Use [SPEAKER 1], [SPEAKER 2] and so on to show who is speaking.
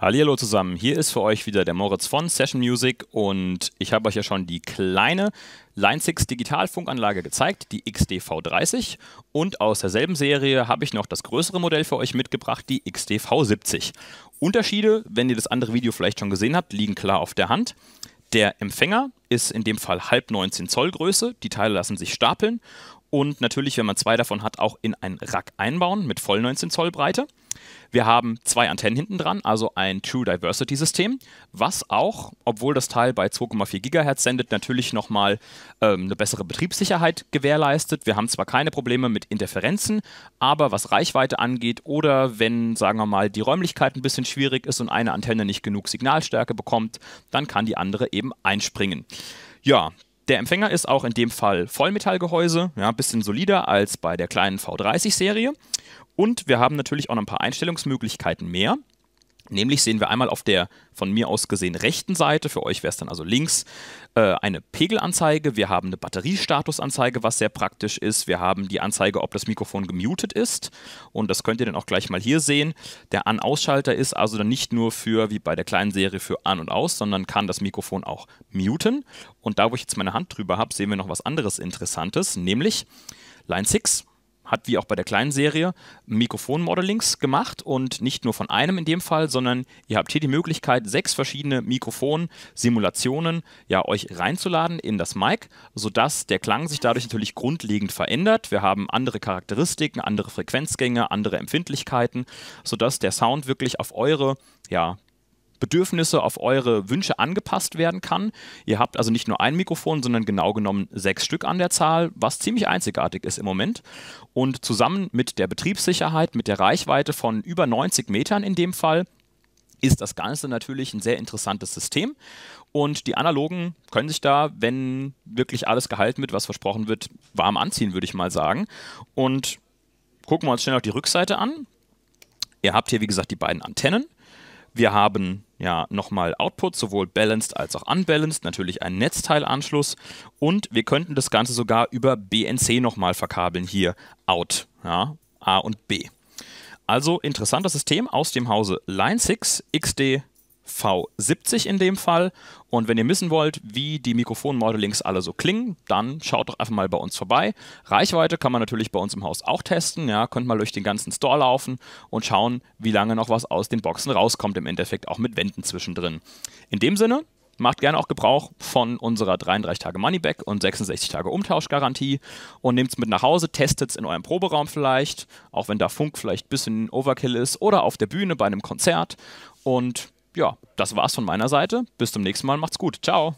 [SPEAKER 1] Hallo zusammen, hier ist für euch wieder der Moritz von Session Music und ich habe euch ja schon die kleine Line 6 Digitalfunkanlage gezeigt, die XDV30 und aus derselben Serie habe ich noch das größere Modell für euch mitgebracht, die XDV70. Unterschiede, wenn ihr das andere Video vielleicht schon gesehen habt, liegen klar auf der Hand. Der Empfänger ist in dem Fall halb 19 Zoll Größe, die Teile lassen sich stapeln und natürlich, wenn man zwei davon hat, auch in einen Rack einbauen mit voll 19 Zoll Breite. Wir haben zwei Antennen hinten dran, also ein True Diversity System, was auch, obwohl das Teil bei 2,4 GHz sendet, natürlich nochmal ähm, eine bessere Betriebssicherheit gewährleistet. Wir haben zwar keine Probleme mit Interferenzen, aber was Reichweite angeht oder wenn, sagen wir mal, die Räumlichkeit ein bisschen schwierig ist und eine Antenne nicht genug Signalstärke bekommt, dann kann die andere eben einspringen. Ja, der Empfänger ist auch in dem Fall Vollmetallgehäuse, ja, ein bisschen solider als bei der kleinen V30-Serie. Und wir haben natürlich auch noch ein paar Einstellungsmöglichkeiten mehr. Nämlich sehen wir einmal auf der von mir aus gesehen rechten Seite, für euch wäre es dann also links, äh, eine Pegelanzeige. Wir haben eine Batteriestatusanzeige, was sehr praktisch ist. Wir haben die Anzeige, ob das Mikrofon gemutet ist. Und das könnt ihr dann auch gleich mal hier sehen. Der An-Ausschalter ist also dann nicht nur für, wie bei der kleinen Serie, für An und Aus, sondern kann das Mikrofon auch muten. Und da, wo ich jetzt meine Hand drüber habe, sehen wir noch was anderes Interessantes, nämlich Line 6 hat wie auch bei der kleinen Serie Mikrofonmodelings gemacht und nicht nur von einem in dem Fall, sondern ihr habt hier die Möglichkeit, sechs verschiedene Mikrofonsimulationen ja euch reinzuladen in das Mic, sodass der Klang sich dadurch natürlich grundlegend verändert. Wir haben andere Charakteristiken, andere Frequenzgänge, andere Empfindlichkeiten, sodass der Sound wirklich auf eure ja, Bedürfnisse auf eure Wünsche angepasst werden kann. Ihr habt also nicht nur ein Mikrofon, sondern genau genommen sechs Stück an der Zahl, was ziemlich einzigartig ist im Moment. Und zusammen mit der Betriebssicherheit, mit der Reichweite von über 90 Metern in dem Fall, ist das Ganze natürlich ein sehr interessantes System. Und die Analogen können sich da, wenn wirklich alles gehalten wird, was versprochen wird, warm anziehen, würde ich mal sagen. Und gucken wir uns schnell noch die Rückseite an. Ihr habt hier, wie gesagt, die beiden Antennen. Wir haben ja nochmal Output, sowohl balanced als auch unbalanced, natürlich ein Netzteilanschluss und wir könnten das Ganze sogar über BNC nochmal verkabeln hier out, ja, A und B. Also interessantes System aus dem Hause Line 6 XD V70 in dem Fall. Und wenn ihr wissen wollt, wie die Mikrofonmodelings alle so klingen, dann schaut doch einfach mal bei uns vorbei. Reichweite kann man natürlich bei uns im Haus auch testen. Ja, könnt mal durch den ganzen Store laufen und schauen, wie lange noch was aus den Boxen rauskommt, im Endeffekt auch mit Wänden zwischendrin. In dem Sinne, macht gerne auch Gebrauch von unserer 33 Tage Moneyback und 66 Tage Umtauschgarantie und nehmt es mit nach Hause, testet es in eurem Proberaum vielleicht, auch wenn da Funk vielleicht ein bisschen Overkill ist oder auf der Bühne bei einem Konzert und ja, das war's von meiner Seite. Bis zum nächsten Mal. Macht's gut. Ciao.